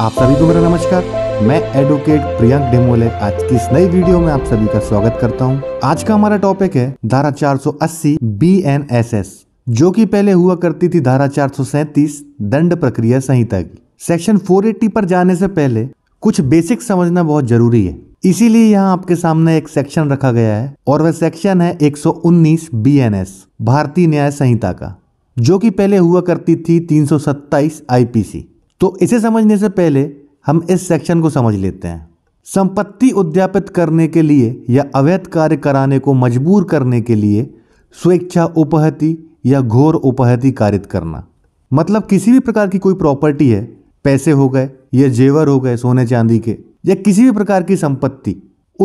आप सभी को मेरा नमस्कार मैं एडवोकेट प्रियंक डेमोले आज की इस नई वीडियो में आप सभी का स्वागत करता हूं। आज का हमारा टॉपिक है धारा 480 बीएनएसएस जो कि पहले हुआ करती थी धारा 437 दंड प्रक्रिया संहिता की सेक्शन 480 पर जाने से पहले कुछ बेसिक समझना बहुत जरूरी है इसीलिए यहाँ आपके सामने एक सेक्शन रखा गया है और वह सेक्शन है 119 बीएनएस भारतीय न्याय संहिता का जो कि पहले हुआ करती थी 327 आईपीसी तो इसे समझने से पहले हम इस सेक्शन को समझ लेते हैं संपत्ति उद्यापित करने के लिए या अवैध कार्य कराने को मजबूर करने के लिए स्वेच्छा उपहति या घोर उपहति कारित करना मतलब किसी भी प्रकार की कोई प्रॉपर्टी है पैसे हो गए या जेवर हो गए सोने चांदी के या किसी भी प्रकार की संपत्ति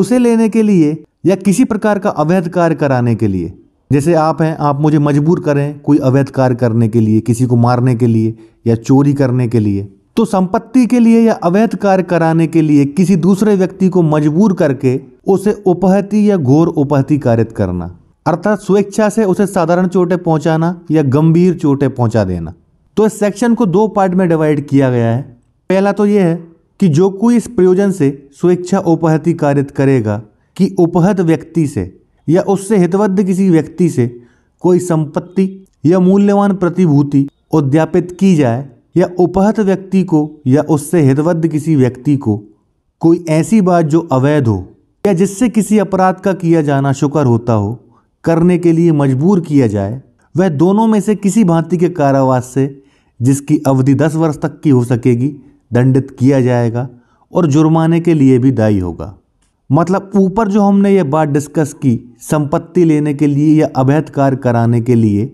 उसे लेने के लिए या किसी प्रकार का अवैध कार्य कराने के लिए जैसे आप हैं आप मुझे मजबूर करें कोई अवैध कार्य करने के लिए किसी को मारने के लिए या चोरी करने के लिए तो संपत्ति के लिए या अवैध कार्य कराने के लिए किसी दूसरे व्यक्ति को मजबूर करके उसे उपहति या घोर उपहति कारित करना अर्थात स्वेच्छा से उसे साधारण चोटें पहुंचाना या गंभीर चोटें पहुंचा देना तो इस सेक्शन को दो पार्ट में डिवाइड किया गया है पहला तो यह है कि जो कोई इस प्रयोजन से स्वेच्छा उपहति कारित करेगा कि उपहत व्यक्ति से या उससे हितवद्ध किसी व्यक्ति से कोई संपत्ति या मूल्यवान प्रतिभूति उद्यापित की जाए या उपहत व्यक्ति को या उससे हितवद्ध किसी व्यक्ति को कोई ऐसी बात जो अवैध हो या जिससे किसी अपराध का किया जाना शुक्र होता हो करने के लिए मजबूर किया जाए वह दोनों में से किसी भांति के कारावास से जिसकी अवधि दस वर्ष तक की हो सकेगी दंडित किया जाएगा और जुर्माने के लिए भी दायी होगा मतलब ऊपर जो हमने ये बात डिस्कस की संपत्ति लेने के लिए या अवैध कार्य कराने के लिए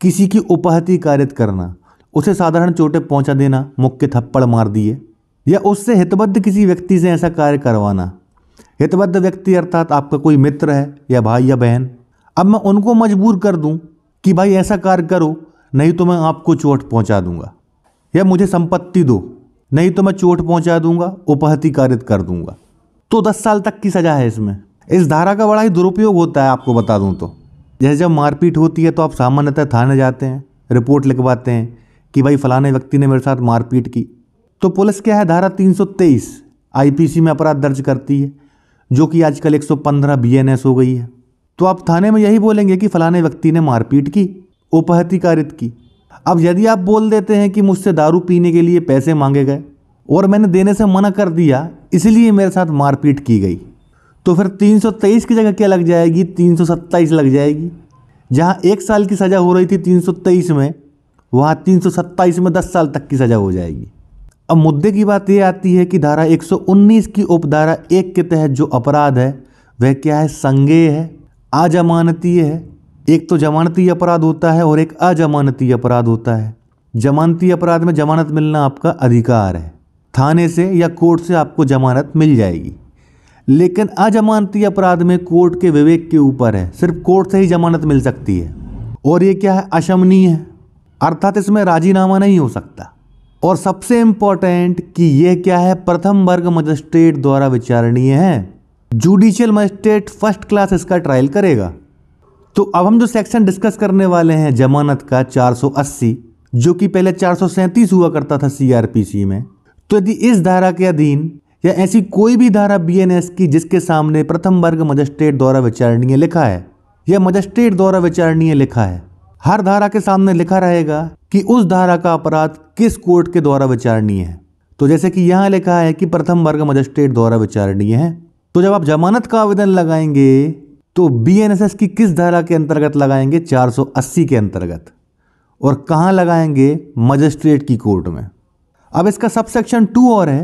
किसी की उपहति कार्य करना उसे साधारण चोटें पहुंचा देना मुक्के थप्पड़ मार दिए या उससे हितबद्ध किसी व्यक्ति से ऐसा कार्य करवाना हितबद्ध व्यक्ति अर्थात आपका कोई मित्र है या भाई या बहन अब मैं उनको मजबूर कर दूं कि भाई ऐसा कार्य करो नहीं तो मैं आपको चोट पहुंचा दूंगा या मुझे संपत्ति दो नहीं तो मैं चोट पहुंचा दूंगा उपहति कारित कर दूंगा तो दस साल तक की सजा है इसमें इस धारा का बड़ा ही दुरुपयोग होता है आपको बता दूं तो जैसे जब मारपीट होती है तो आप सामान्यतः थाने जाते हैं रिपोर्ट लिखवाते हैं कि भाई फलाने व्यक्ति ने मेरे साथ मारपीट की तो पुलिस क्या है धारा 323 आईपीसी में अपराध दर्ज करती है जो कि आजकल 115 बीएनएस हो गई है तो आप थाने में यही बोलेंगे कि फलाने व्यक्ति ने मारपीट की उपहतिकारित की अब यदि आप बोल देते हैं कि मुझसे दारू पीने के लिए पैसे मांगे गए और मैंने देने से मना कर दिया इसलिए मेरे साथ मारपीट की गई तो फिर 323 की जगह क्या लग जाएगी 327 लग जाएगी जहाँ एक साल की सज़ा हो रही थी 323 में वहाँ 327 में 10 साल तक की सज़ा हो जाएगी अब मुद्दे की बात यह आती है कि धारा 119 की उपधारा एक के तहत जो अपराध है वह क्या है संज्ञेय है अजमानतीय है एक तो जमानती अपराध होता है और एक अजमानती अपराध होता है जमानती अपराध में जमानत मिलना आपका अधिकार है थाने से या कोर्ट से आपको जमानत मिल जाएगी लेकिन अजमानती अपराध में कोर्ट के विवेक के ऊपर है सिर्फ कोर्ट से ही जमानत मिल सकती है और ये क्या है अशमनीय है अर्थात इसमें राजीनामा नहीं हो सकता और सबसे इंपॉर्टेंट कि यह क्या है प्रथम वर्ग मजिस्ट्रेट द्वारा विचारणीय है जुडिशियल मजिस्ट्रेट फर्स्ट क्लास इसका ट्रायल करेगा तो अब हम जो सेक्शन डिस्कस करने वाले हैं जमानत का 480 जो कि पहले चार हुआ करता था सीआरपीसी में तो यदि इस धारा के अधीन या ऐसी कोई भी धारा बीएनएस की जिसके सामने प्रथम वर्ग मजिस्ट्रेट द्वारा विचारणीय लिखा है या मजिस्ट्रेट द्वारा विचारणीय लिखा है हर धारा के सामने लिखा रहेगा कि उस धारा का अपराध किस कोर्ट के द्वारा विचारणीय है तो जैसे कि यहाँ लिखा है कि प्रथम वर्ग मजिस्ट्रेट द्वारा विचारणीय है तो जब आप जमानत का आवेदन लगाएंगे तो बीएनएसएस की किस धारा के अंतर्गत लगाएंगे 480 के अंतर्गत और कहाँ लगाएंगे मजिस्ट्रेट की कोर्ट में अब इसका सबसेक्शन टू और है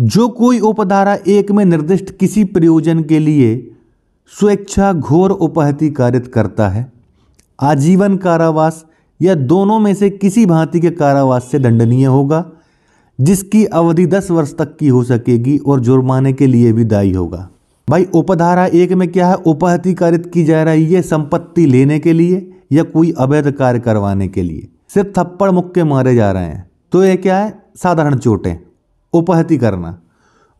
जो कोई उपधारा एक में निर्दिष्ट किसी प्रयोजन के लिए स्वेच्छा घोर उपहति कारित करता है आजीवन कारावास या दोनों में से किसी भांति के कारावास से दंडनीय होगा जिसकी अवधि दस वर्ष तक की हो सकेगी और जुर्माने के लिए भी दायी होगा भाई उपधारा एक में क्या है उपहति कारित की जा रही है संपत्ति लेने के लिए या कोई अवैध कार्य करवाने के लिए सिर्फ थप्पड़ मुक्के मारे जा रहे हैं तो यह क्या है साधारण चोटें उपहति करना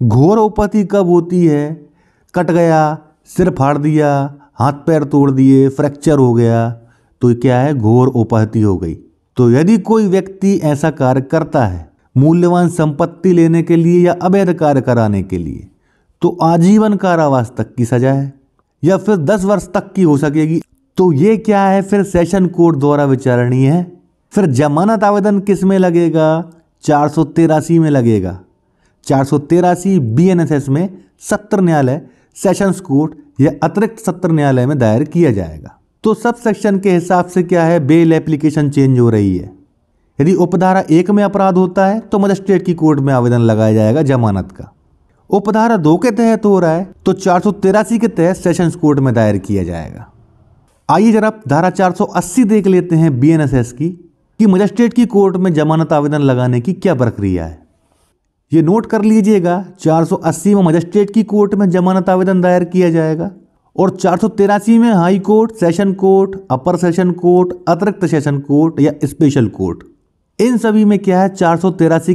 घोर उपहति कब होती है कट गया सिर फाड़ दिया हाथ पैर तोड़ दिए फ्रैक्चर हो गया तो क्या है घोर उपहति हो गई तो यदि कोई व्यक्ति ऐसा कार्य करता है मूल्यवान संपत्ति लेने के लिए या अवैध कार्य कराने के लिए तो आजीवन कारावास तक की सजा है या फिर दस वर्ष तक की हो सकेगी तो ये क्या है फिर सेशन कोर्ट द्वारा विचारणीय है फिर जमानत आवेदन किस में लगेगा चार सौ तेरासी में लगेगा चार सौ तेरासी बी एन एस एस में सत्र न्यायालय सेशंस कोर्ट या अतिरिक्त सत्र न्यायालय में दायर किया जाएगा तो सब सेक्शन के हिसाब से क्या है बेल एप्लीकेशन चेंज हो रही है यदि उपधारा एक में अपराध होता है तो मजिस्ट्रेट की कोर्ट में आवेदन लगाया जाएगा जमानत का उपधारा दो के तहत हो रहा है तो चार के तहत सेशंस कोर्ट में दायर किया जाएगा आइए जरा धारा 480 देख लेते हैं बीएनएसएस की कि मजिस्ट्रेट की कोर्ट में जमानत आवेदन लगाने की क्या प्रक्रिया है ये नोट कर लीजिएगा 480 में मजिस्ट्रेट की कोर्ट में जमानत आवेदन दायर किया जाएगा और चार में high court session court upper session court अतिरिक्त सेशन कोर्ट या स्पेशल कोर्ट इन सभी में क्या है चार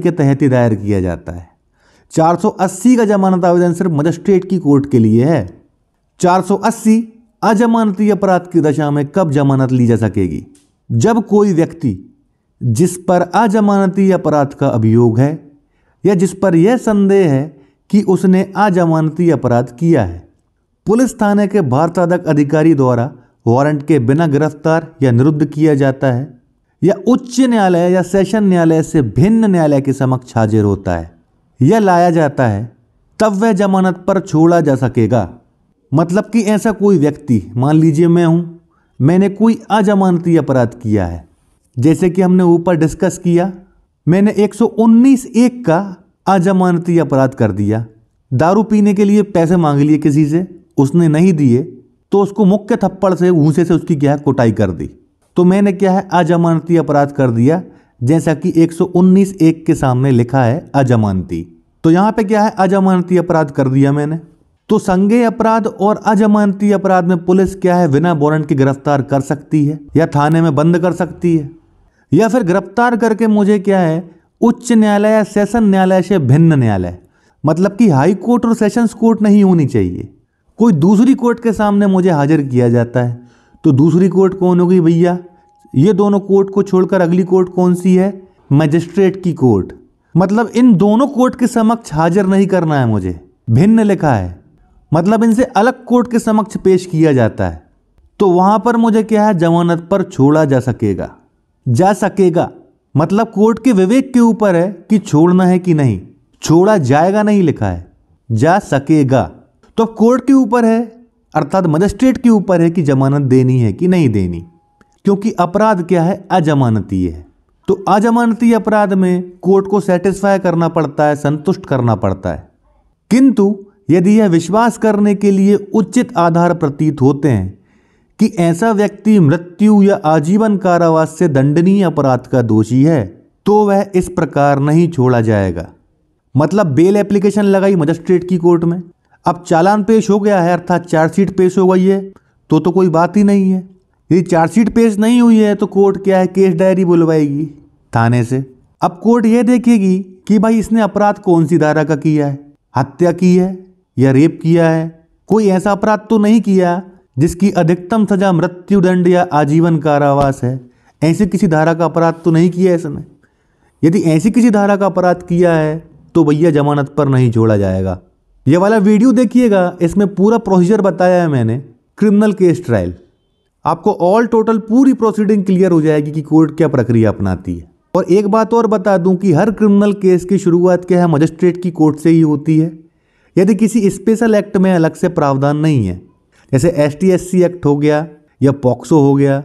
के तहत ही दायर किया जाता है 480 का जमानत आवेदन सिर्फ मजिस्ट्रेट की कोर्ट के लिए है 480 अजमानती अपराध की दशा में कब जमानत ली जा सकेगी जब कोई व्यक्ति जिस पर अजमानती अपराध का अभियोग है या जिस पर यह संदेह है कि उसने अजमानती अपराध किया है पुलिस थाने के भारतादक अधिकारी द्वारा वारंट के बिना गिरफ्तार या निरुद्ध किया जाता है या उच्च न्यायालय या सेशन न्यायालय से भिन्न न्यायालय के समक्ष हाजिर होता है या लाया जाता है तब वह जमानत पर छोड़ा जा सकेगा मतलब कि ऐसा कोई व्यक्ति मान लीजिए मैं हूँ मैंने कोई अजमानती अपराध किया है जैसे कि हमने ऊपर डिस्कस किया मैंने 119 एक का अजमानती अपराध कर दिया दारू पीने के लिए पैसे मांग लिए किसी से उसने नहीं दिए तो उसको मुख्य थप्पड़ से ऊंचे से उसकी क्या है कुटाई कर दी तो मैंने क्या है अजमानती अपराध कर दिया जैसा कि 119 एक के सामने लिखा है अजमानती तो यहां पे क्या है अजमानती अपराध कर दिया मैंने तो संगे अपराध और अजमानती अपराध में पुलिस क्या है बिना वारंट के गिरफ्तार कर सकती है या थाने में बंद कर सकती है या फिर गिरफ्तार करके मुझे क्या है उच्च न्यायालय या सेशन न्यायालय से भिन्न न्यायालय मतलब कि हाई कोर्ट और सेशंस कोर्ट नहीं होनी चाहिए कोई दूसरी कोर्ट के सामने मुझे हाजिर किया जाता है तो दूसरी कोर्ट कौन होगी भैया ये दोनों कोर्ट को छोड़कर अगली कोर्ट कौन सी है मजिस्ट्रेट की कोर्ट मतलब इन दोनों कोर्ट के समक्ष हाजिर नहीं करना है मुझे भिन्न लिखा है मतलब इनसे अलग कोर्ट के समक्ष पेश किया जाता है तो वहाँ पर मुझे क्या है जमानत पर छोड़ा जा सकेगा जा सकेगा मतलब कोर्ट के विवेक के ऊपर है कि छोड़ना है कि नहीं छोड़ा जाएगा नहीं लिखा है जा सकेगा तो अब कोर्ट के ऊपर है अर्थात मजिस्ट्रेट के ऊपर है कि जमानत देनी है कि नहीं देनी क्योंकि अपराध क्या है अजमानती है तो अजमानती अपराध में कोर्ट को सेटिस्फाई करना पड़ता है संतुष्ट करना पड़ता है किंतु यदि यह विश्वास करने के लिए उचित आधार प्रतीत होते हैं कि ऐसा व्यक्ति मृत्यु या आजीवन कारावास से दंडनीय अपराध का दोषी है तो वह इस प्रकार नहीं छोड़ा जाएगा मतलब बेल एप्लीकेशन लगाई मजिस्ट्रेट की कोर्ट में अब चालान पेश हो गया है अर्थात चार्जशीट पेश हो गई है तो तो कोई बात ही नहीं है यदि चार्जशीट पेश नहीं हुई है तो कोर्ट क्या है केस डायरी बुलवाएगी थाने से अब कोर्ट यह देखेगी कि भाई इसने अपराध कौन सी धारा का किया है हत्या की है या रेप किया है कोई ऐसा अपराध तो नहीं किया जिसकी अधिकतम सजा मृत्यु दंड या आजीवन कारावास है ऐसी किसी धारा का अपराध तो नहीं किया है इसने यदि ऐसी किसी धारा का अपराध किया है तो भैया जमानत पर नहीं छोड़ा जाएगा ये वाला वीडियो देखिएगा इसमें पूरा प्रोसीजर बताया है मैंने क्रिमिनल केस ट्रायल आपको ऑल टोटल पूरी प्रोसीडिंग क्लियर हो जाएगी कि कोर्ट क्या प्रक्रिया अपनाती है और एक बात और बता दूं कि हर क्रिमिनल केस की शुरुआत क्या है मजिस्ट्रेट की कोर्ट से ही होती है यदि किसी स्पेशल एक्ट में अलग से प्रावधान नहीं है जैसे एस एक्ट हो गया या पॉक्सो हो गया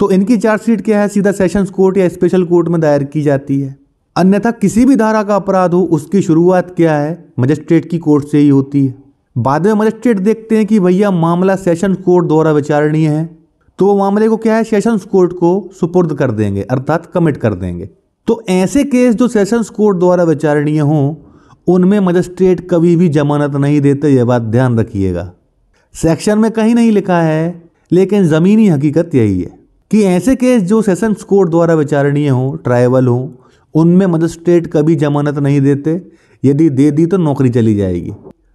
तो इनकी चार्जशीट क्या है सीधा सेशंस कोर्ट या स्पेशल कोर्ट में दायर की जाती है अन्यथा किसी भी धारा का अपराध हो उसकी शुरुआत क्या है मजिस्ट्रेट की कोर्ट से ही होती है बाद में मजिस्ट्रेट देखते हैं कि भैया मामला सेशन कोर्ट द्वारा विचारणीय है तो वो मामले को क्या है सेशन कोर्ट को सुपुर्द कर देंगे अर्थात कमिट कर देंगे तो ऐसे केस जो सेशंस कोर्ट द्वारा विचारणीय हों उनमें मजिस्ट्रेट कभी भी जमानत नहीं देते यह बात ध्यान रखिएगा सेक्शन में कहीं नहीं लिखा है लेकिन ज़मीनी हकीकत यही है कि ऐसे केस जो सेशंस कोर्ट द्वारा विचारणीय हों ट्राइबल हों उनमें मजिस्ट्रेट कभी जमानत नहीं देते यदि दे दी तो नौकरी चली जाएगी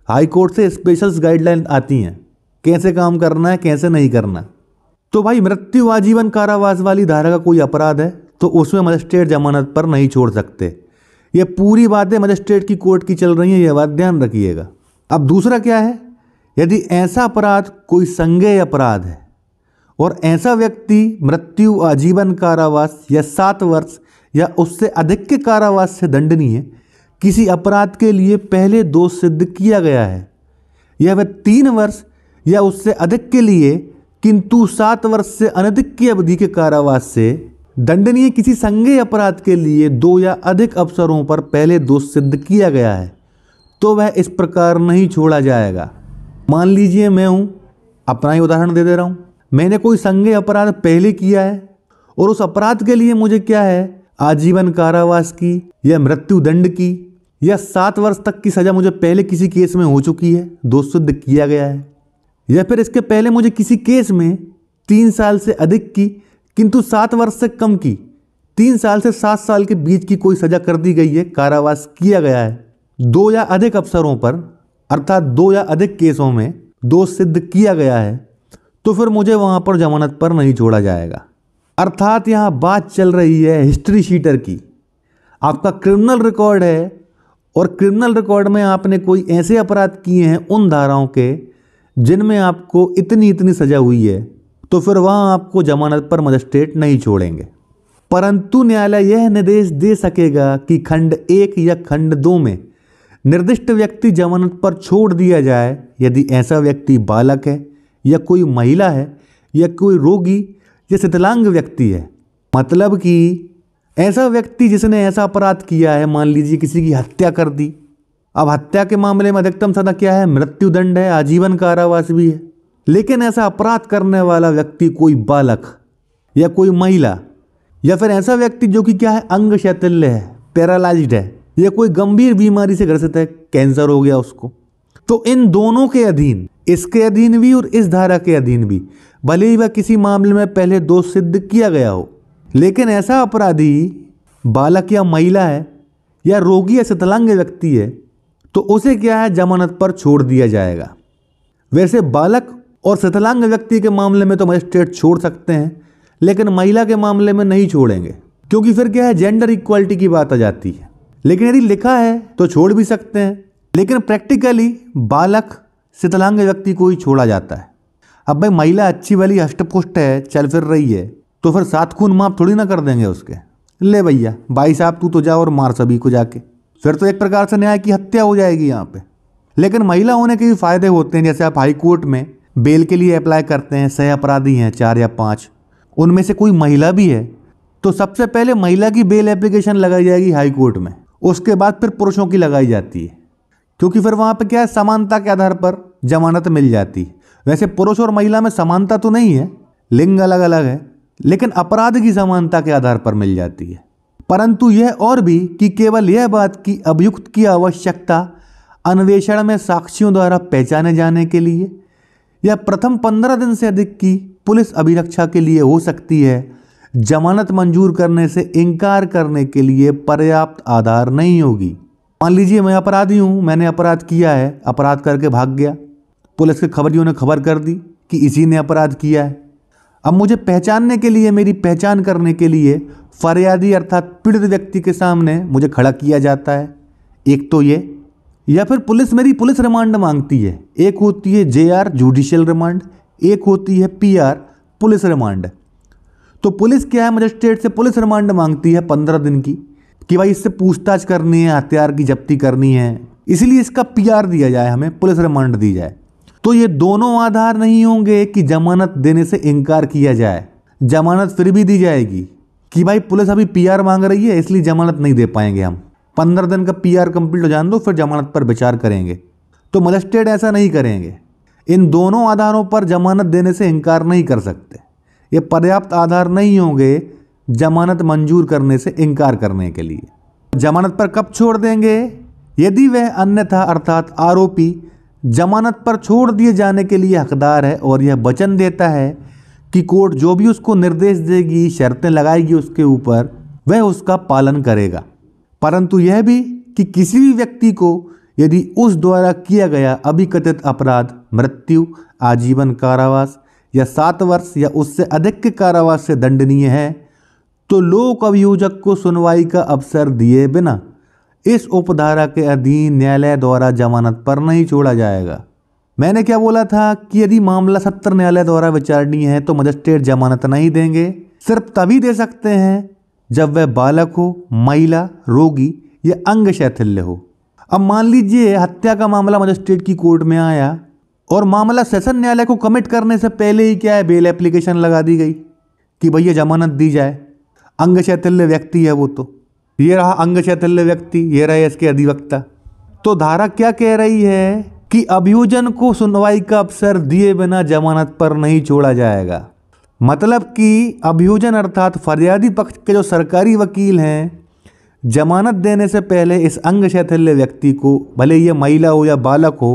हाई कोर्ट से स्पेशल गाइडलाइन आती हैं कैसे काम करना है कैसे नहीं करना तो भाई मृत्यु आजीवन कारावास वाली धारा का कोई अपराध है तो उसमें मजिस्ट्रेट जमानत पर नहीं छोड़ सकते ये पूरी बातें मजिस्ट्रेट की कोर्ट की चल रही हैं यह बात ध्यान रखिएगा अब दूसरा क्या है यदि ऐसा अपराध कोई संज्ञेय अपराध है और ऐसा व्यक्ति मृत्यु आजीवन कारावास या सात वर्ष या उससे अधिक के कारावास से दंडनीय किसी अपराध के लिए पहले दोष सिद्ध किया गया है यह वह तीन वर्ष या उससे अधिक के लिए किंतु सात वर्ष से अनधिक की अवधि के कारावास से दंडनीय किसी संज्ञेय अपराध के लिए दो या अधिक अवसरों पर पहले दोष सिद्ध किया गया है तो वह इस प्रकार नहीं छोड़ा जाएगा मान लीजिए मैं हूँ अपना ही उदाहरण दे दे रहा हूँ मैंने कोई संगे अपराध पहले किया है और उस अपराध के लिए मुझे क्या है आजीवन कारावास की या मृत्यु दंड की या सात वर्ष तक की सज़ा मुझे पहले किसी केस में हो चुकी है दो सिद्ध किया गया है या फिर इसके पहले मुझे किसी केस में तीन साल से अधिक की किंतु सात वर्ष से कम की तीन साल से सात साल के बीच की कोई सज़ा कर दी गई है कारावास किया गया है दो या अधिक अफसरों पर अर्थात दो या अधिक केसों में दोष सिद्ध किया गया है तो फिर मुझे वहां पर जमानत पर नहीं छोड़ा जाएगा अर्थात यहाँ बात चल रही है हिस्ट्री शीटर की आपका क्रिमिनल रिकॉर्ड है और क्रिमिनल रिकॉर्ड में आपने कोई ऐसे अपराध किए हैं उन धाराओं के जिनमें आपको इतनी इतनी सज़ा हुई है तो फिर वहां आपको जमानत पर मजिस्ट्रेट नहीं छोड़ेंगे परंतु न्यायालय यह निर्देश दे सकेगा कि खंड एक या खंड दो में निर्दिष्ट व्यक्ति जमानत पर छोड़ दिया जाए यदि ऐसा व्यक्ति बालक है या कोई महिला है या कोई रोगी या शीतलांग व्यक्ति है मतलब कि ऐसा व्यक्ति जिसने ऐसा अपराध किया है मान लीजिए किसी की हत्या कर दी अब हत्या के मामले में अधिकतम सजा क्या है मृत्युदंड है आजीवन कारावास भी है लेकिन ऐसा अपराध करने वाला व्यक्ति कोई बालक या कोई महिला या फिर ऐसा व्यक्ति जो कि क्या है अंग शैतिल्य है पैरालाइज्ड है या कोई गंभीर बीमारी से ग्रसित है कैंसर हो गया उसको तो इन दोनों के अधीन इसके अधीन भी और इस धारा के अधीन भी भले ही वह किसी मामले में पहले दोष सिद्ध किया गया हो लेकिन ऐसा अपराधी बालक या महिला है या रोगी या शतलांग व्यक्ति है तो उसे क्या है जमानत पर छोड़ दिया जाएगा वैसे बालक और शतलांग व्यक्ति के मामले में तो मजिस्ट्रेट छोड़ सकते हैं लेकिन महिला के मामले में नहीं छोड़ेंगे क्योंकि फिर क्या है जेंडर इक्वालिटी की बात आ जाती है लेकिन यदि लिखा है तो छोड़ भी सकते हैं लेकिन प्रैक्टिकली बालक शीतलांग व्यक्ति को ही छोड़ा जाता है अब भाई महिला अच्छी वाली अष्टपुष्ट है चल फिर रही है तो फिर सात खून माप थोड़ी ना कर देंगे उसके ले भैया भाई साहब तू तो जाओ और मार सभी को जाके फिर तो एक प्रकार से न्याय की हत्या हो जाएगी यहाँ पे लेकिन महिला होने के भी फायदे होते हैं जैसे आप हाई कोर्ट में बेल के लिए अप्लाई करते हैं सह अपराधी हैं चार या पाँच उनमें से कोई महिला भी है तो सबसे पहले महिला की बेल एप्लीकेशन लगाई जाएगी हाई कोर्ट में उसके बाद फिर पुरुषों की लगाई जाती है क्योंकि फिर वहाँ पर क्या है समानता के आधार पर जमानत मिल जाती है वैसे पुरुष और महिला में समानता तो नहीं है लिंग अलग अलग है लेकिन अपराध की समानता के आधार पर मिल जाती है परंतु यह और भी कि केवल यह बात कि अभियुक्त की आवश्यकता अन्वेषण में साक्षियों द्वारा पहचाने जाने के लिए या प्रथम पंद्रह दिन से अधिक की पुलिस अभिरक्षा के लिए हो सकती है जमानत मंजूर करने से इनकार करने के लिए पर्याप्त आधार नहीं होगी मान लीजिए मैं अपराधी हूं मैंने अपराध किया है अपराध करके भाग गया पुलिस के खबरियों ने खबर कर दी कि इसी ने अपराध किया है अब मुझे पहचानने के लिए मेरी पहचान करने के लिए फरियादी अर्थात पीड़ित व्यक्ति के सामने मुझे खड़ा किया जाता है एक तो ये या फिर पुलिस मेरी पुलिस रिमांड मांगती है एक होती है जे आर जुडिशियल रिमांड एक होती है पी आर पुलिस रिमांड तो पुलिस क्या है मजिस्ट्रेट से पुलिस रिमांड मांगती है पंद्रह दिन की कि भाई इससे पूछताछ करनी है हथियार की जब्ती करनी है इसलिए इसका पीआर दिया जाए हमें पुलिस रिमांड दी जाए तो ये दोनों आधार नहीं होंगे कि जमानत देने से इनकार किया जाए जमानत फिर भी दी जाएगी कि भाई पुलिस अभी पीआर मांग रही है इसलिए जमानत नहीं दे पाएंगे हम पंद्रह दिन का पीआर कंप्लीट हो जाने दो फिर जमानत पर विचार करेंगे तो मजिस्ट्रेट ऐसा नहीं करेंगे इन दोनों आधारों पर जमानत देने से इनकार नहीं कर सकते ये पर्याप्त आधार नहीं होंगे जमानत मंजूर करने से इनकार करने के लिए जमानत पर कब छोड़ देंगे यदि वह अन्यथा अर्थात आरोपी जमानत पर छोड़ दिए जाने के लिए हकदार है और यह वचन देता है कि कोर्ट जो भी उसको निर्देश देगी शर्तें लगाएगी उसके ऊपर वह उसका पालन करेगा परंतु यह भी कि किसी भी व्यक्ति को यदि उस द्वारा किया गया अभिकथित अपराध मृत्यु आजीवन कारावास या सात वर्ष या उससे अधिक के कारावास से दंडनीय है तो लोक अभियोजक को सुनवाई का अवसर दिए बिना इस उपधारा के अधीन न्यायालय द्वारा जमानत पर नहीं छोड़ा जाएगा मैंने क्या बोला था कि यदि मामला सत्र न्यायालय द्वारा विचारणीय है तो मजिस्ट्रेट जमानत नहीं देंगे सिर्फ तभी दे सकते हैं जब वह बालक हो महिला रोगी या अंग शैथिल्य हो अब मान लीजिए हत्या का मामला मजिस्ट्रेट की कोर्ट में आया और मामला सेशन न्यायालय को कमिट करने से पहले ही क्या है बेल एप्लीकेशन लगा दी गई कि भैया जमानत दी जाए अंग शैतल्य व्यक्ति है वो तो ये रहा अंग शैतल्य व्यक्ति ये रहे इसके अधिवक्ता तो धारा क्या कह रही है कि अभियोजन को सुनवाई का अवसर दिए बिना जमानत पर नहीं छोड़ा जाएगा मतलब कि अभियोजन अर्थात फरियादी पक्ष के जो सरकारी वकील हैं जमानत देने से पहले इस अंग शैथल्य व्यक्ति को भले यह महिला हो या बालक हो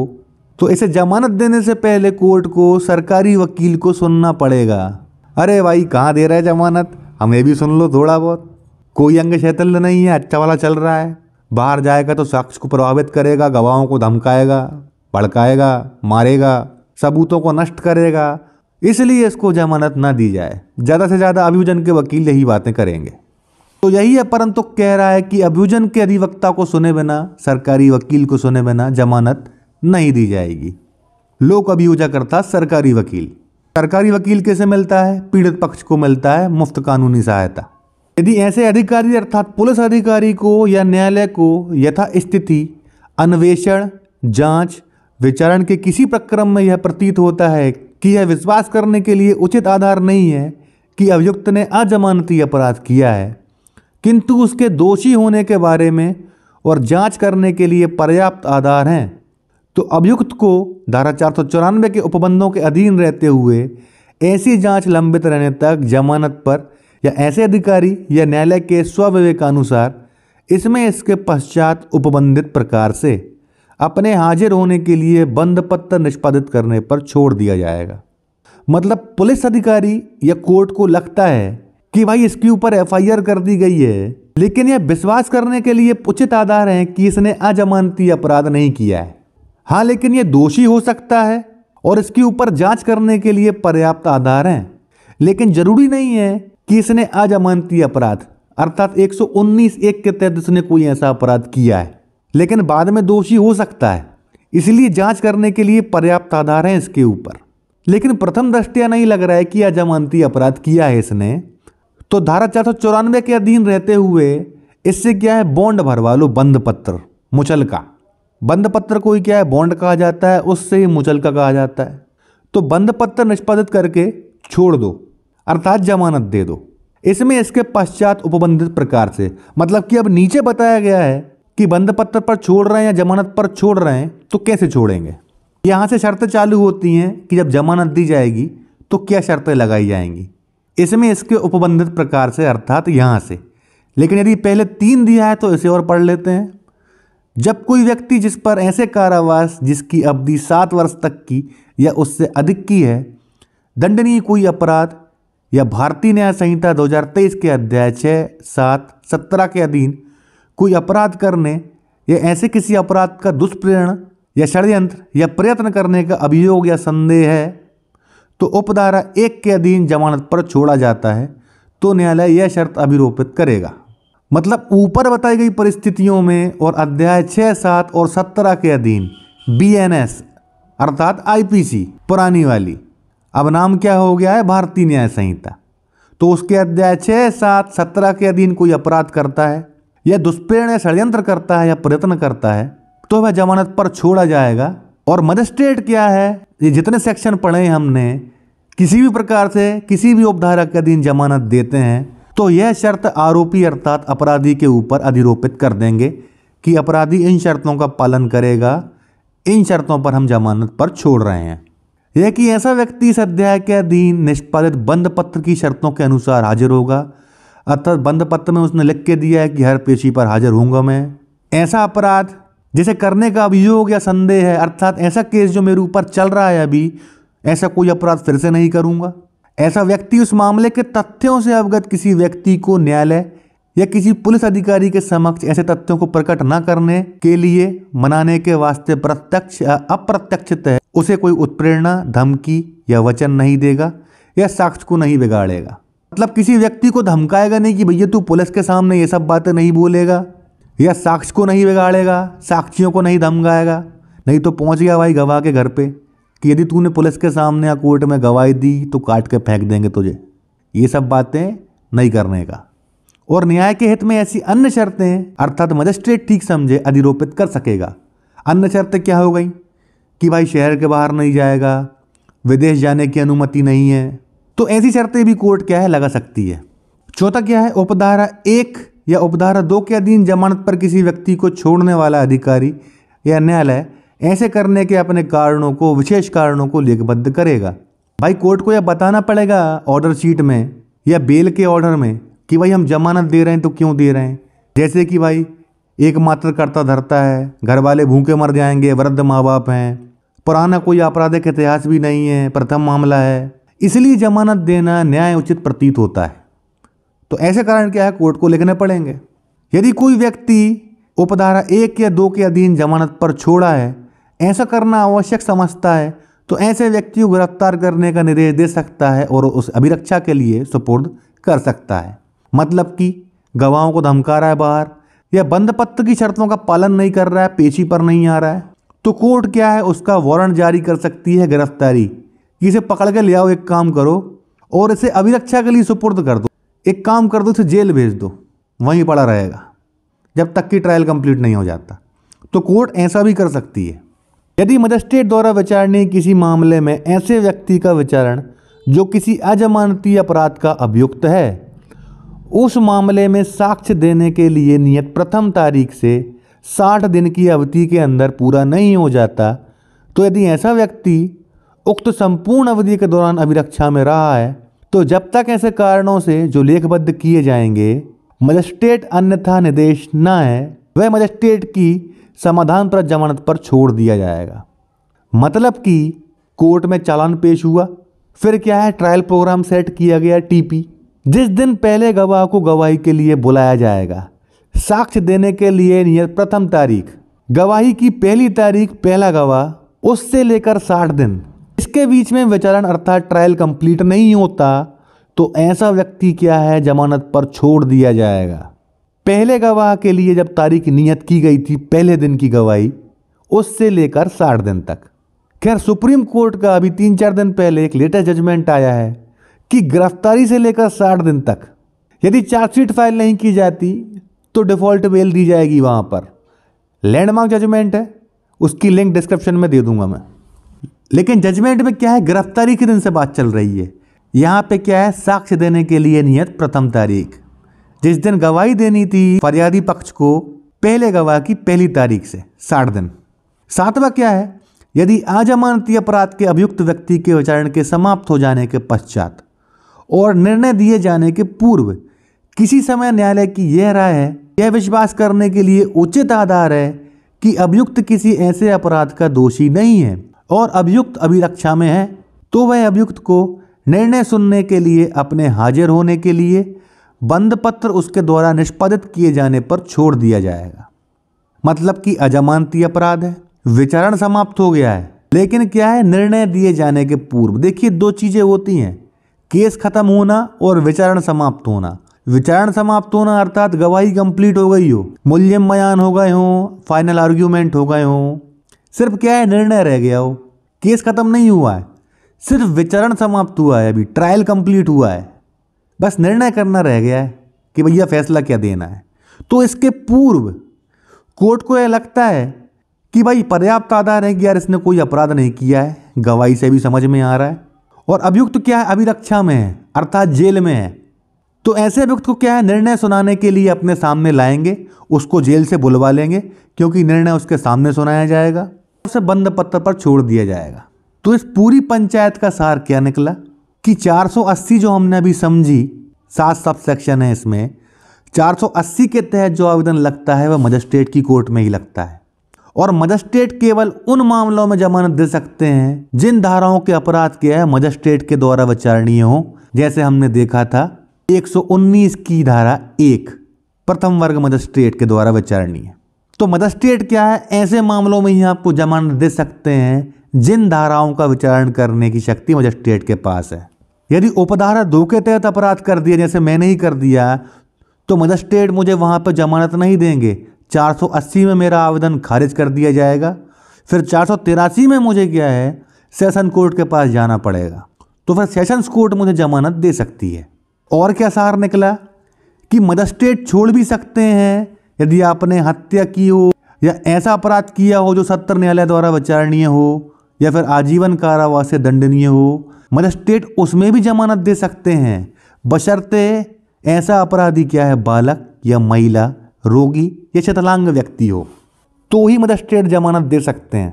तो इसे जमानत देने से पहले कोर्ट को सरकारी वकील को सुनना पड़ेगा अरे भाई कहाँ दे रहा है जमानत हमें भी सुन लो थोड़ा बहुत कोई अंग शैतल्य नहीं है अच्छा वाला चल रहा है बाहर जाएगा तो साक्ष को प्रभावित करेगा गवाहों को धमकाएगा भड़काएगा मारेगा सबूतों को नष्ट करेगा इसलिए इसको जमानत ना दी जाए ज़्यादा से ज़्यादा अभियोजन के वकील यही बातें करेंगे तो यही है परंतु कह रहा है कि अभियोजन के अधिवक्ता को सुने बिना सरकारी वकील को सुने बिना जमानत नहीं दी जाएगी लोक करता सरकारी वकील सरकारी वकील कैसे मिलता है पीड़ित पक्ष को मिलता है मुफ्त कानूनी सहायता यदि ऐसे अधिकारी अर्थात पुलिस अधिकारी को या न्यायालय को यथा स्थिति अन्वेषण जांच विचारण के किसी प्रक्रम में यह प्रतीत होता है कि यह विश्वास करने के लिए उचित आधार नहीं है कि अभियुक्त ने अजमानती अपराध किया है किंतु उसके दोषी होने के बारे में और जांच करने के लिए पर्याप्त आधार हैं तो अभियुक्त को धारा चार सौ चौरानवे के उपबंधों के अधीन रहते हुए ऐसी जांच लंबित रहने तक जमानत पर या ऐसे अधिकारी या न्यायालय के स्वविवेकानुसार इसमें इसके पश्चात उपबंधित प्रकार से अपने हाजिर होने के लिए बंद पत्र निष्पादित करने पर छोड़ दिया जाएगा मतलब पुलिस अधिकारी या कोर्ट को लगता है कि भाई इसके ऊपर एफआईआर कर दी गई है लेकिन यह विश्वास करने के लिए उचित आधार है कि इसने अजमानती अपराध नहीं किया है हाँ लेकिन ये दोषी हो सकता है और इसके ऊपर जांच करने के लिए पर्याप्त आधार हैं लेकिन जरूरी नहीं है कि इसने अजमानती अपराध अर्थात एक एक के तहत इसने कोई ऐसा अपराध किया है लेकिन बाद में दोषी हो सकता है इसलिए जांच करने के लिए पर्याप्त आधार हैं इसके ऊपर लेकिन प्रथम दृष्टिया नहीं लग रहा है कि अजमानती अपराध किया है इसने तो धारा चार सौ चौरानवे के अधीन रहते हुए इससे क्या है बॉन्ड भरवा लो बंद पत्र मुचल का बंद पत्र को ही क्या है बॉन्ड कहा जाता है उससे ही मुचलका कहा जाता है तो बंद पत्र निष्पादित करके छोड़ दो अर्थात जमानत दे दो इसमें इसके पश्चात उपबंधित प्रकार से मतलब कि अब नीचे बताया गया है कि बंद पत्र पर छोड़ रहे हैं या जमानत पर छोड़ रहे हैं तो कैसे छोड़ेंगे यहाँ से शर्तें चालू होती हैं कि जब जमानत दी जाएगी तो क्या शर्तें लगाई जाएंगी इसमें इसके उपबंधित प्रकार से अर्थात यहाँ से लेकिन यदि पहले तीन दिया है तो इसे और पढ़ लेते हैं जब कोई व्यक्ति जिस पर ऐसे कारावास जिसकी अवधि सात वर्ष तक की या उससे अधिक की है दंडनीय कोई अपराध या भारतीय न्याय संहिता 2023 के अध्याय छः सात सत्रह के अधीन कोई अपराध करने या ऐसे किसी अपराध का दुष्प्रेरण या षड्यंत्र या प्रयत्न करने का अभियोग या संदेह है तो उपधारा एक के अधीन जमानत पर छोड़ा जाता है तो न्यायालय यह शर्त अभिरोपित करेगा मतलब ऊपर बताई गई परिस्थितियों में और अध्याय छः सात और सत्रह के अधीन बी एन एस अर्थात आई पी सी पुरानी वाली अब नाम क्या हो गया है भारतीय न्याय संहिता तो उसके अध्याय छः सात सत्रह के अधीन कोई अपराध करता है या दुष्प्रेरण या षड्यंत्र करता है या प्रयत्न करता है तो वह जमानत पर छोड़ा जाएगा और मजिस्ट्रेट क्या है ये जितने सेक्शन पढ़े हमने किसी भी प्रकार से किसी भी उपधारा के अधीन जमानत देते हैं तो यह शर्त आरोपी अर्थात अपराधी के ऊपर अधिरोपित कर देंगे कि अपराधी इन शर्तों का पालन करेगा इन शर्तों पर हम जमानत पर छोड़ रहे हैं यह कि ऐसा व्यक्ति इस अध्याय के अधीन निष्पादित बंद पत्र की शर्तों के अनुसार हाजिर होगा अर्थात बंद पत्र में उसने लिख के दिया है कि हर पेशी पर हाजिर होऊंगा मैं ऐसा अपराध जिसे करने का अभियोग या संदेह है अर्थात ऐसा केस जो मेरे ऊपर चल रहा है अभी ऐसा कोई अपराध फिर से नहीं करूंगा ऐसा व्यक्ति उस मामले के तथ्यों से अवगत किसी व्यक्ति को न्यायालय या किसी पुलिस अधिकारी के समक्ष ऐसे तथ्यों को प्रकट न करने के लिए मनाने के वास्ते प्रत्यक्ष अप्रत्यक्ष तय उसे कोई उत्प्रेरणा धमकी या वचन नहीं देगा या साक्ष को नहीं बिगाड़ेगा मतलब किसी व्यक्ति को धमकाएगा नहीं कि भैया तू पुलिस के सामने ये सब बातें नहीं बोलेगा या साक्ष को नहीं बिगाड़ेगा साक्षियों को नहीं धमकाएगा नहीं तो पहुंच गया भाई गवाह के घर पे कि यदि तूने पुलिस के सामने या कोर्ट में गवाही दी तो काट के फेंक देंगे तुझे ये सब बातें नहीं करने का और न्याय के हित में ऐसी अन्य शर्तें अर्थात मजिस्ट्रेट ठीक समझे अधिरोपित कर सकेगा अन्य शर्तें क्या हो गई कि भाई शहर के बाहर नहीं जाएगा विदेश जाने की अनुमति नहीं है तो ऐसी शर्तें भी कोर्ट क्या है लगा सकती है चौथा क्या है उपधारा एक या उपधारा दो के अधीन जमानत पर किसी व्यक्ति को छोड़ने वाला अधिकारी या न्यायालय ऐसे करने के अपने कारणों को विशेष कारणों को लेखबद्ध करेगा भाई कोर्ट को यह बताना पड़ेगा ऑर्डर शीट में या बेल के ऑर्डर में कि भाई हम जमानत दे रहे हैं तो क्यों दे रहे हैं जैसे कि भाई एकमात्र कर्ता धरता है घर वाले भूखे मर जाएंगे वृद्ध माँ बाप हैं पुराना कोई आपराधिक इतिहास भी नहीं है प्रथम मामला है इसलिए जमानत देना न्याय उचित प्रतीत होता है तो ऐसे कारण क्या है कोर्ट को लिखने पड़ेंगे यदि कोई व्यक्ति उपधारा एक या दो के अधीन जमानत पर छोड़ा है ऐसा करना आवश्यक समझता है तो ऐसे व्यक्ति को गिरफ्तार करने का निर्देश दे सकता है और उस अभिरक्षा के लिए सुपुर्द कर सकता है मतलब कि गवाहों को धमका रहा है बाहर या बंद पत्र की शर्तों का पालन नहीं कर रहा है पेशी पर नहीं आ रहा है तो कोर्ट क्या है उसका वारंट जारी कर सकती है गिरफ्तारी कि इसे पकड़ के ले आओ एक काम करो और इसे अभिरक्षा के लिए सुपुर्द कर दो एक काम कर दो इसे जेल भेज दो वहीं पड़ा रहेगा जब तक कि ट्रायल कंप्लीट नहीं हो जाता तो कोर्ट ऐसा भी कर सकती है यदि मजिस्ट्रेट द्वारा विचारणीय किसी मामले में ऐसे व्यक्ति का विचारण जो किसी अजमानती अपराध का अभियुक्त है उस मामले में साक्ष्य देने के लिए नियत प्रथम तारीख से साठ दिन की अवधि के अंदर पूरा नहीं हो जाता तो यदि ऐसा व्यक्ति उक्त संपूर्ण अवधि के दौरान अभिरक्षा में रहा है तो जब तक ऐसे कारणों से जो लेखबद्ध किए जाएंगे मजिस्ट्रेट अन्यथा निर्देश न है वह मजिस्ट्रेट की समाधान पर जमानत पर छोड़ दिया जाएगा मतलब कि कोर्ट में चालान पेश हुआ फिर क्या है ट्रायल प्रोग्राम सेट किया गया टीपी जिस दिन पहले गवाह को गवाही के लिए बुलाया जाएगा साक्ष्य देने के लिए नियत प्रथम तारीख गवाही की पहली तारीख पहला गवाह उससे लेकर साठ दिन इसके बीच में विचारण अर्थात ट्रायल कंप्लीट नहीं होता तो ऐसा व्यक्ति क्या है जमानत पर छोड़ दिया जाएगा पहले गवाह के लिए जब तारीख नियत की गई थी पहले दिन की गवाही उससे लेकर साठ दिन तक खैर सुप्रीम कोर्ट का अभी तीन चार दिन पहले एक लेटेस्ट जजमेंट आया है कि गिरफ्तारी से लेकर साठ दिन तक यदि चार्जशीट फाइल नहीं की जाती तो डिफ़ॉल्ट बेल दी जाएगी वहां पर लैंडमार्क जजमेंट है उसकी लिंक डिस्क्रिप्शन में दे दूंगा मैं लेकिन जजमेंट में क्या है गिरफ्तारी के दिन से बात चल रही है यहां पे क्या है साक्ष्य देने के लिए नियत प्रथम तारीख जिस दिन गवाही देनी थी फरियादी पक्ष को पहले गवाह की पहली तारीख से साठ दिन सातवा क्या है यदि अजमानती अपराध के अभियुक्त व्यक्ति के विचारण के समाप्त हो जाने के पश्चात और निर्णय दिए जाने के पूर्व किसी समय न्यायालय की यह राय है यह विश्वास करने के लिए उचित आधार है कि अभियुक्त किसी ऐसे अपराध का दोषी नहीं है और अभियुक्त अभिरक्षा में है तो वह अभियुक्त को निर्णय सुनने के लिए अपने हाजिर होने के लिए बंद पत्र उसके द्वारा निष्पादित किए जाने पर छोड़ दिया जाएगा मतलब कि अजमानती अपराध है विचारण समाप्त हो गया है लेकिन क्या है निर्णय दिए जाने के पूर्व देखिए दो चीज़ें होती हैं केस खत्म होना और विचारण समाप्त होना विचारण समाप्त होना अर्थात गवाही कंप्लीट हो गई हो मूल्यम बयान हो गए हो फाइनल आर्ग्यूमेंट हो गए हो सिर्फ क्या है निर्णय रह गया हो केस खत्म नहीं हुआ है सिर्फ विचारण समाप्त हुआ है अभी ट्रायल कंप्लीट हुआ है बस निर्णय करना रह गया है कि भैया फैसला क्या देना है तो इसके पूर्व कोर्ट को यह लगता है कि भाई पर्याप्त आधार है कि यार इसने कोई अपराध नहीं किया है गवाही से भी समझ में आ रहा है और अभियुक्त तो क्या है अभिरक्षा में है अर्थात जेल में है तो ऐसे अभियुक्त को क्या है निर्णय सुनाने के लिए अपने सामने लाएंगे उसको जेल से बुलवा लेंगे क्योंकि निर्णय उसके सामने सुनाया जाएगा उसे बंद पत्र पर छोड़ दिया जाएगा तो इस पूरी पंचायत का सार क्या निकला कि 480 जो हमने अभी समझी सात सब सेक्शन है इसमें 480 के तहत जो आवेदन लगता है वह मजिस्ट्रेट की कोर्ट में ही लगता है और मजिस्ट्रेट केवल उन मामलों में जमानत दे सकते हैं जिन धाराओं के अपराध किया है मजिस्ट्रेट के द्वारा विचारणीय हो जैसे हमने देखा था 119 की धारा एक प्रथम वर्ग मजिस्ट्रेट के द्वारा विचारणीय तो मजिस्ट्रेट क्या है ऐसे मामलों में ही आपको जमानत दे सकते हैं जिन धाराओं का विचारण करने की शक्ति मजिस्ट्रेट के पास है यदि उपधारा दो के तहत अपराध कर दिया जैसे मैंने ही कर दिया तो मजिस्ट्रेट मुझे वहां पर जमानत नहीं देंगे 480 में मेरा आवेदन खारिज कर दिया जाएगा फिर चार में मुझे क्या है सेशन कोर्ट के पास जाना पड़ेगा तो फिर सेशन कोर्ट मुझे जमानत दे सकती है और क्या सार निकला कि मजिस्ट्रेट छोड़ भी सकते हैं यदि आपने हत्या की हो या ऐसा अपराध किया हो जो सत्र न्यायालय द्वारा विचारणीय हो या फिर आजीवन कारावास से दंडनीय हो मतलब स्टेट उसमें भी जमानत दे सकते हैं बशर्ते ऐसा अपराधी क्या है बालक या महिला रोगी या शतलांग व्यक्ति हो तो ही मतलब स्टेट जमानत दे सकते हैं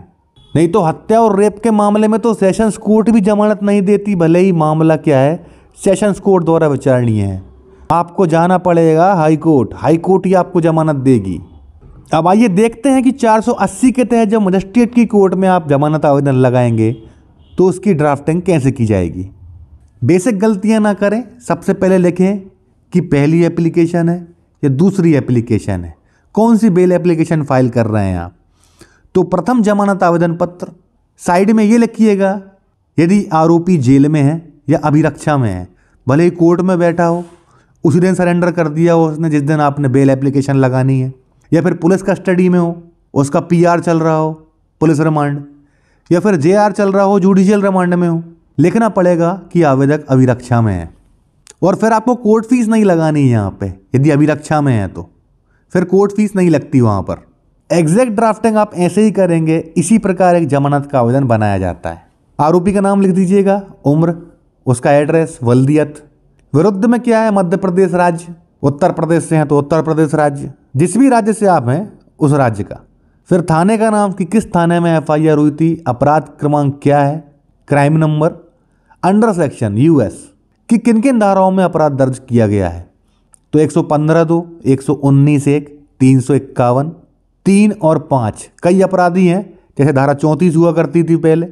नहीं तो हत्या और रेप के मामले में तो सेशंस कोर्ट भी जमानत नहीं देती भले ही मामला क्या है सेशंस कोर्ट द्वारा विचारणीय है आपको जाना पड़ेगा हाई कोर्ट हाई कोर्ट ही आपको जमानत देगी अब आइए देखते हैं कि 480 के तहत जब मजिस्ट्रेट की कोर्ट में आप जमानत आवेदन लगाएंगे तो उसकी ड्राफ्टिंग कैसे की जाएगी बेसिक गलतियां ना करें सबसे पहले लिखें कि पहली एप्लीकेशन है या दूसरी एप्लीकेशन है कौन सी बेल एप्लीकेशन फाइल कर रहे हैं आप तो प्रथम जमानत आवेदन पत्र साइड में ये लिखिएगा यदि आरोपी जेल में है या अभिरक्षा में है भले ही कोर्ट में बैठा हो उसी दिन सरेंडर कर दिया हो उसने जिस दिन आपने बेल एप्लीकेशन लगानी है या फिर पुलिस कस्टडी में हो उसका पीआर चल रहा हो पुलिस रिमांड या फिर जेआर चल रहा हो जुडिशियल रिमांड में हो लिखना पड़ेगा कि आवेदक अभिरक्षा में है और फिर आपको कोर्ट फीस नहीं लगानी है यहाँ पे यदि अभिरक्षा में है तो फिर कोर्ट फीस नहीं लगती वहाँ पर एग्जैक्ट ड्राफ्टिंग आप ऐसे ही करेंगे इसी प्रकार एक जमानत का आवेदन बनाया जाता है आरोपी का नाम लिख दीजिएगा उम्र उसका एड्रेस वल्दियत विरुद्ध में क्या है मध्य प्रदेश राज्य उत्तर प्रदेश से हैं तो उत्तर प्रदेश राज्य जिस भी राज्य से आप हैं उस राज्य का फिर थाने का नाम कि किस थाने में एफ आई आर हुई थी अपराध क्रमांक क्या है crime number under section US कि किन किन धाराओं में अपराध दर्ज किया गया है तो 115 दो 119 एक तीन सौ इक्यावन तीन और पाँच कई अपराधी हैं जैसे धारा चौंतीस हुआ करती थी पहले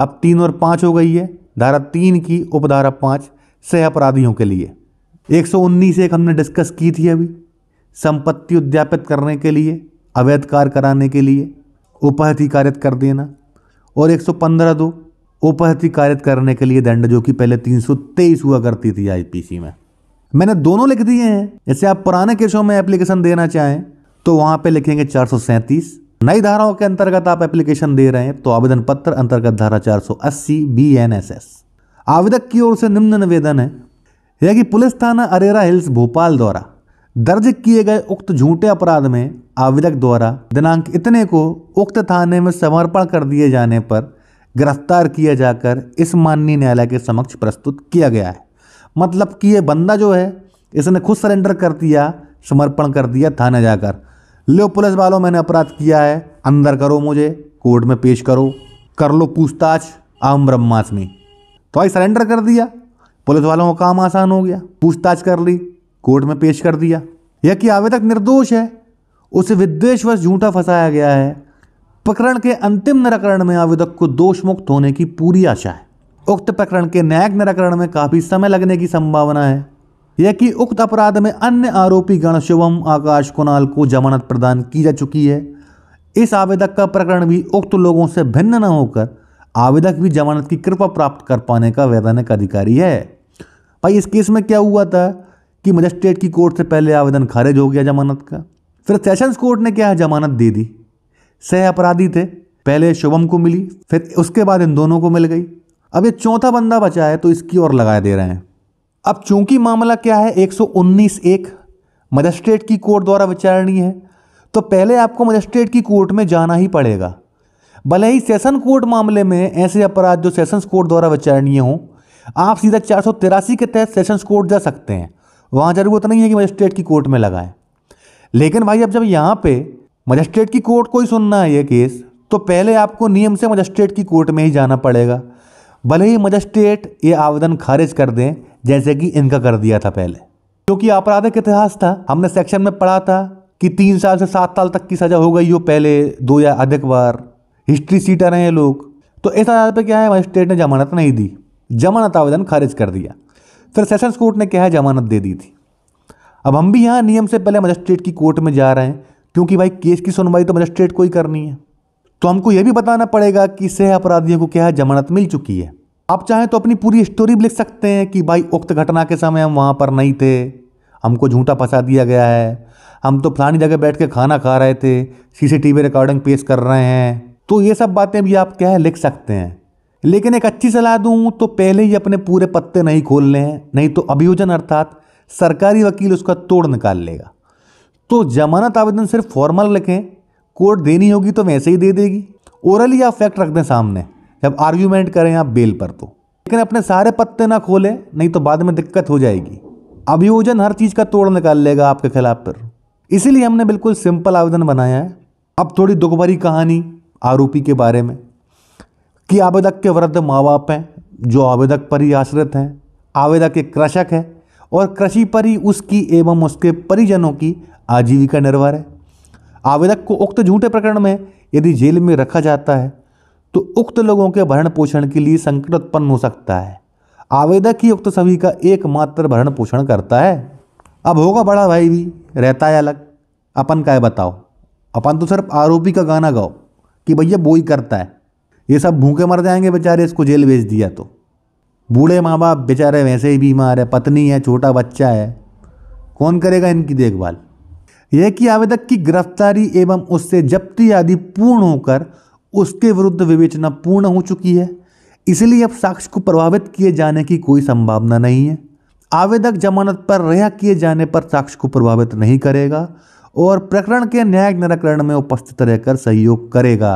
अब तीन और पाँच हो गई है धारा तीन की उपधारा पाँच सह अपराधियों के लिए एक सौ उन्नीस एक हमने डिस्कस की थी अभी संपत्ति उद्यापित करने के लिए अवैध कार्य कराने के लिए कार्य कर देना और 115 दो उपाधिकारित करने के लिए दंड जो कि पहले 323 हुआ करती थी आईपीसी में मैंने दोनों लिख दिए हैं जैसे आप पुराने केसों में एप्लीकेशन देना चाहें तो वहां पे लिखेंगे चार नई धाराओं के अंतर्गत आप एप्लीकेशन दे रहे हैं तो आवेदन पत्र अंतर्गत धारा 480 एस आवेदक की ओर से निम्न निवेदन है यह कि पुलिस थाना अरेरा हिल्स भोपाल द्वारा दर्ज किए गए उक्त झूठे अपराध में आवेदक द्वारा दिनांक इतने को उक्त थाने में समर्पण कर दिए जाने पर गिरफ्तार किया जाकर इस माननीय न्यायालय के समक्ष प्रस्तुत किया गया है मतलब कि ये बंदा जो है इसने खुद सरेंडर कर दिया समर्पण कर दिया थाने जाकर लो पुलिस वालों मैंने अपराध किया है अंदर करो मुझे कोर्ट में पेश करो कर लो पूछताछ आम ब्रह्मास्मी तो भाई सरेंडर कर दिया पुलिस वालों का काम आसान हो गया पूछताछ कर ली कोर्ट में पेश कर दिया यह कि आवेदक निर्दोष है उसे विद्वेशवश झूठा फंसाया गया है प्रकरण के अंतिम निराकरण में आवेदक को दोष मुक्त होने की पूरी आशा है उक्त प्रकरण के न्यायिक निराकरण में काफी समय लगने की संभावना है यह कि उक्त अपराध में अन्य आरोपी गण शिवम आकाश कुणाल को जमानत प्रदान की जा चुकी है इस आवेदक का प्रकरण भी उक्त लोगों से भिन्न न होकर आवेदक भी जमानत की कृपा प्राप्त कर पाने का वैधानिक अधिकारी है भाई इस केस में क्या हुआ था कि मजिस्ट्रेट की कोर्ट से पहले आवेदन खारिज हो गया जमानत का फिर सेशंस कोर्ट ने क्या है जमानत दे दी सह अपराधी थे पहले शुभम को मिली फिर उसके बाद इन दोनों को मिल गई अब ये चौथा बंदा बचा है तो इसकी ओर लगाए दे रहे हैं अब चूंकि मामला क्या है 119 एक मजिस्ट्रेट की कोर्ट द्वारा विचारणीय है तो पहले आपको मजिस्ट्रेट की कोर्ट में जाना ही पड़ेगा भले ही सेशन कोर्ट मामले में ऐसे अपराध जो सेशंस कोर्ट द्वारा विचारणीय हो आप सीधा चार के तहत सेशंस कोर्ट जा सकते हैं वहाँ जरूरत नहीं है कि मजिस्ट्रेट की कोर्ट में लगाएं लेकिन भाई अब जब यहाँ पे मजिस्ट्रेट की कोर्ट को ही सुनना है ये केस तो पहले आपको नियम से मजिस्ट्रेट की कोर्ट में ही जाना पड़ेगा भले ही मजिस्ट्रेट ये आवेदन खारिज कर दें जैसे कि इनका कर दिया था पहले क्योंकि आपराधिक इतिहास था हमने सेक्शन में पढ़ा था कि तीन साल से सात साल तक की सज़ा हो गई हो पहले दो या अधिक बार हिस्ट्री सीटर हैं लोग तो इस आधार पर क्या है मजिस्ट्रेट ने जमानत नहीं दी जमानत आवेदन खारिज कर दिया फिर सेशंस कोर्ट ने क्या है जमानत दे दी थी अब हम भी यहाँ नियम से पहले मजिस्ट्रेट की कोर्ट में जा रहे हैं क्योंकि भाई केस की सुनवाई तो मजिस्ट्रेट को ही करनी है तो हमको यह भी बताना पड़ेगा कि सह अपराधियों को क्या है जमानत मिल चुकी है आप चाहें तो अपनी पूरी स्टोरी भी लिख सकते हैं कि भाई उक्त घटना के समय हम वहाँ पर नहीं थे हमको झूठा फंसा दिया गया है हम तो फलानी जगह बैठ के खाना खा रहे थे सीसीटीवी रिकॉर्डिंग पेश कर रहे हैं तो ये सब बातें भी आप क्या है लिख सकते हैं लेकिन एक अच्छी सलाह दूं तो पहले ही अपने पूरे पत्ते नहीं खोलने हैं नहीं तो अभियोजन अर्थात सरकारी वकील उसका तोड़ निकाल लेगा तो जमानत आवेदन सिर्फ फॉर्मल लिखें कोर्ट देनी होगी तो वैसे ही दे देगी ओरली या फैक्ट रख दें सामने जब आर्ग्यूमेंट करें आप बेल पर तो लेकिन अपने सारे पत्ते ना खोलें नहीं तो बाद में दिक्कत हो जाएगी अभियोजन हर चीज़ का तोड़ निकाल लेगा आपके खिलाफ फिर इसीलिए हमने बिल्कुल सिंपल आवेदन बनाया है अब थोड़ी दुख भरी कहानी आरोपी के बारे में कि आवेदक के वृद्ध माँ बाप हैं जो आवेदक पर ही आश्रित हैं आवेदक एक कृषक है और कृषि पर ही उसकी एवं उसके परिजनों की आजीविका निर्भर है आवेदक को उक्त झूठे प्रकरण में यदि जेल में रखा जाता है तो उक्त लोगों के भरण पोषण के लिए संकट उत्पन्न हो सकता है आवेदक ही उक्त सभी का एकमात्र भरण पोषण करता है अब होगा बड़ा भाई भी रहता है अलग अपन का है बताओ अपन तो सिर्फ आरोपी का गाना गाओ कि भैया वो ही करता है ये सब भूखे मर जाएंगे बेचारे इसको जेल भेज दिया तो बूढ़े माँ बाप बेचारे वैसे ही बीमार है पत्नी है छोटा बच्चा है कौन करेगा इनकी देखभाल यह कि आवेदक की गिरफ्तारी एवं उससे जब्ती आदि पूर्ण होकर उसके विरुद्ध विवेचना पूर्ण हो चुकी है इसलिए अब साक्ष्य को प्रभावित किए जाने की कोई संभावना नहीं है आवेदक जमानत पर रिहा किए जाने पर साक्ष्य को प्रभावित नहीं करेगा और प्रकरण के न्यायिक निराकरण में उपस्थित रहकर सहयोग करेगा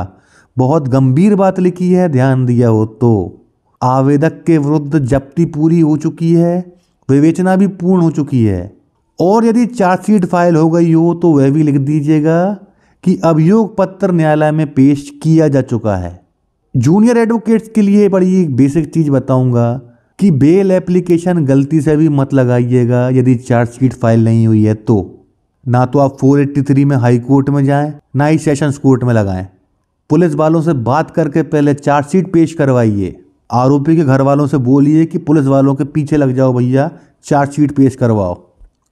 बहुत गंभीर बात लिखी है ध्यान दिया हो तो आवेदक के विरुद्ध जब्ती पूरी हो चुकी है विवेचना भी पूर्ण हो चुकी है और यदि चार्जशीट फाइल हो गई हो तो वह भी लिख दीजिएगा कि अभियोग पत्र न्यायालय में पेश किया जा चुका है जूनियर एडवोकेट्स के लिए बड़ी एक बेसिक चीज़ बताऊंगा कि बेल एप्लीकेशन गलती से भी मत लगाइएगा यदि चार्जशीट फाइल नहीं हुई है तो ना तो आप 483 में हाई कोर्ट में जाएं ना ही सेशंस कोर्ट में लगाएं पुलिस वालों से बात करके पहले चार्जशीट पेश करवाइए आरोपी के घर वालों से बोलिए कि पुलिस वालों के पीछे लग जाओ भैया चार्जशीट पेश करवाओ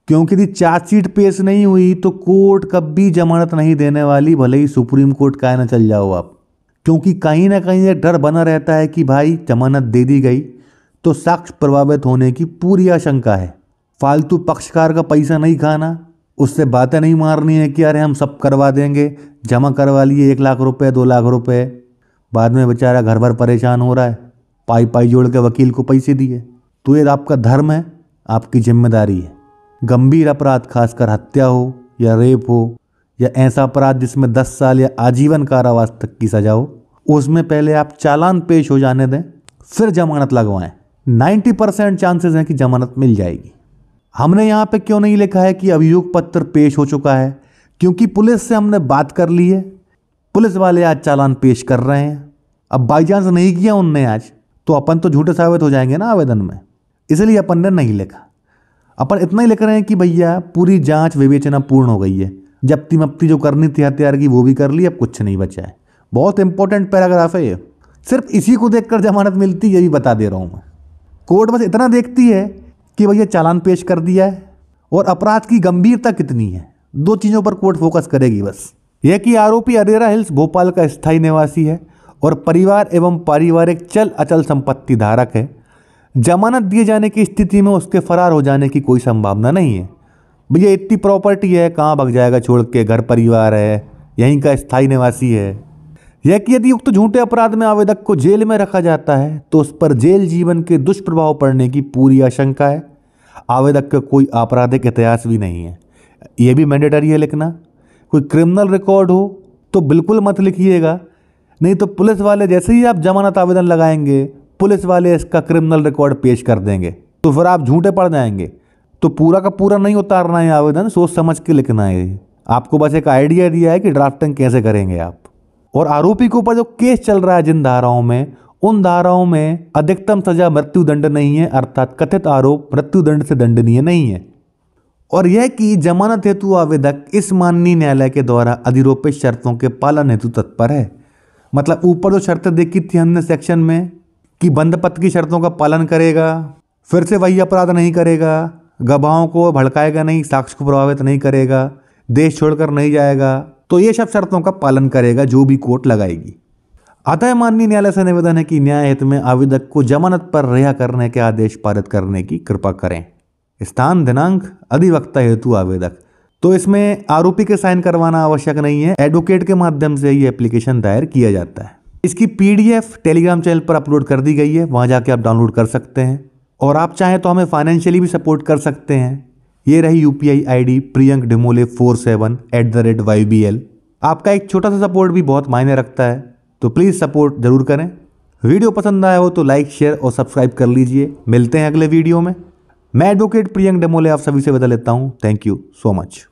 क्योंकि यदि चार्जशीट पेश नहीं हुई तो कोर्ट कभी जमानत नहीं देने वाली भले ही सुप्रीम कोर्ट का ना चल जाओ आप क्योंकि कहीं ना कहीं यह डर बना रहता है कि भाई जमानत दे दी गई तो साक्ष्य प्रभावित होने की पूरी आशंका है फालतू पक्षकार का पैसा नहीं खाना उससे बातें नहीं मारनी है कि अरे हम सब करवा देंगे जमा करवा लिए एक लाख रुपए दो लाख रुपए बाद में बेचारा घर भर परेशान हो रहा है पाई पाई जोड़ के वकील को पैसे दिए तो ये आपका धर्म है आपकी जिम्मेदारी है गंभीर अपराध खासकर हत्या हो या रेप हो या ऐसा अपराध जिसमें दस साल या आजीवन कारावास तक की सजा हो उसमें पहले आप चालान पेश हो जाने दें फिर जमानत लगवाएं 90 परसेंट चांसेस हैं कि जमानत मिल जाएगी हमने यहाँ पे क्यों नहीं लिखा है कि अभियोग पत्र पेश हो चुका है क्योंकि पुलिस से हमने बात कर ली है पुलिस वाले आज चालान पेश कर रहे हैं अब बाई चांस नहीं किया उनने आज तो अपन तो झूठे साबित हो जाएंगे ना आवेदन में इसलिए अपन ने नहीं लिखा अपन इतना ही लिख रहे हैं कि भैया पूरी जांच विवेचना पूर्ण हो गई है जब्ती मप्ती जो करनी थी हथियार की वो भी कर ली अब कुछ नहीं बचा है बहुत इंपॉर्टेंट पैराग्राफ है ये सिर्फ इसी को देखकर जमानत मिलती ये भी बता दे रहा हूँ मैं कोर्ट बस इतना देखती है कि भैया चालान पेश कर दिया है और अपराध की गंभीरता कितनी है दो चीज़ों पर कोर्ट फोकस करेगी बस यह कि आरोपी अरेरा हिल्स भोपाल का स्थायी निवासी है और परिवार एवं पारिवारिक चल अचल संपत्ति धारक है जमानत दिए जाने की स्थिति में उसके फरार हो जाने की कोई संभावना नहीं है भैया इतनी प्रॉपर्टी है कहाँ भग जाएगा छोड़ के घर परिवार है यहीं का स्थायी निवासी है यह कि यदि उक्त झूठे अपराध में आवेदक को जेल में रखा जाता है तो उस पर जेल जीवन के दुष्प्रभाव पड़ने की पूरी आशंका है आवेदक का कोई आपराधिक इतिहास भी नहीं है यह भी मैंडेटरी है लिखना कोई क्रिमिनल रिकॉर्ड हो तो बिल्कुल मत लिखिएगा नहीं तो पुलिस वाले जैसे ही आप जमानत आवेदन लगाएंगे पुलिस वाले इसका क्रिमिनल रिकॉर्ड पेश कर देंगे तो फिर आप झूठे पड़ जाएंगे तो पूरा का पूरा नहीं उतारना है आवेदन सोच समझ के लिखना है आपको बस एक आइडिया दिया है कि ड्राफ्टिंग कैसे करेंगे आप और आरोपी के ऊपर जो केस चल रहा है जिन धाराओं में उन धाराओं में अधिकतम सजा मृत्यु दंड नहीं है अर्थात कथित आरोप मृत्यु दंड से दंडनीय नहीं है और यह कि जमानत हेतु आवेदक इस माननीय न्यायालय के द्वारा अधिरोपित शर्तों के पालन हेतु तत्पर है मतलब ऊपर जो शर्तें देखी थी हमने सेक्शन में कि बंद पथ की शर्तों का पालन करेगा फिर से वही अपराध नहीं करेगा गवाहों को भड़काएगा नहीं साक्ष्य को प्रभावित नहीं करेगा देश छोड़कर नहीं जाएगा तो ये सब शर्तों का पालन करेगा जो भी कोर्ट लगाएगी अतः माननीय न्यायालय से निवेदन है कि न्याय हित में आवेदक को जमानत पर रिहा करने के आदेश पारित करने की कृपा करें स्थान दिनांक अधिवक्ता हेतु आवेदक तो इसमें आरोपी के साइन करवाना आवश्यक नहीं है एडवोकेट के माध्यम से ही एप्लीकेशन दायर किया जाता है इसकी पीडीएफ टेलीग्राम चैनल पर अपलोड कर दी गई है वहां जाके आप डाउनलोड कर सकते हैं और आप चाहें तो हमें फाइनेंशियली भी सपोर्ट कर सकते हैं ये रही यू पी आई प्रियंक डिमोले four seven eight the rate Y B L आपका एक छोटा सा सपोर्ट भी बहुत मायने रखता है तो प्लीज़ सपोर्ट ज़रूर करें वीडियो पसंद आया हो तो लाइक शेयर और सब्सक्राइब कर लीजिए मिलते हैं अगले वीडियो में मैं एडवोकेट प्रियंक डेमोले आप सभी से बता लेता हूँ थैंक यू सो मच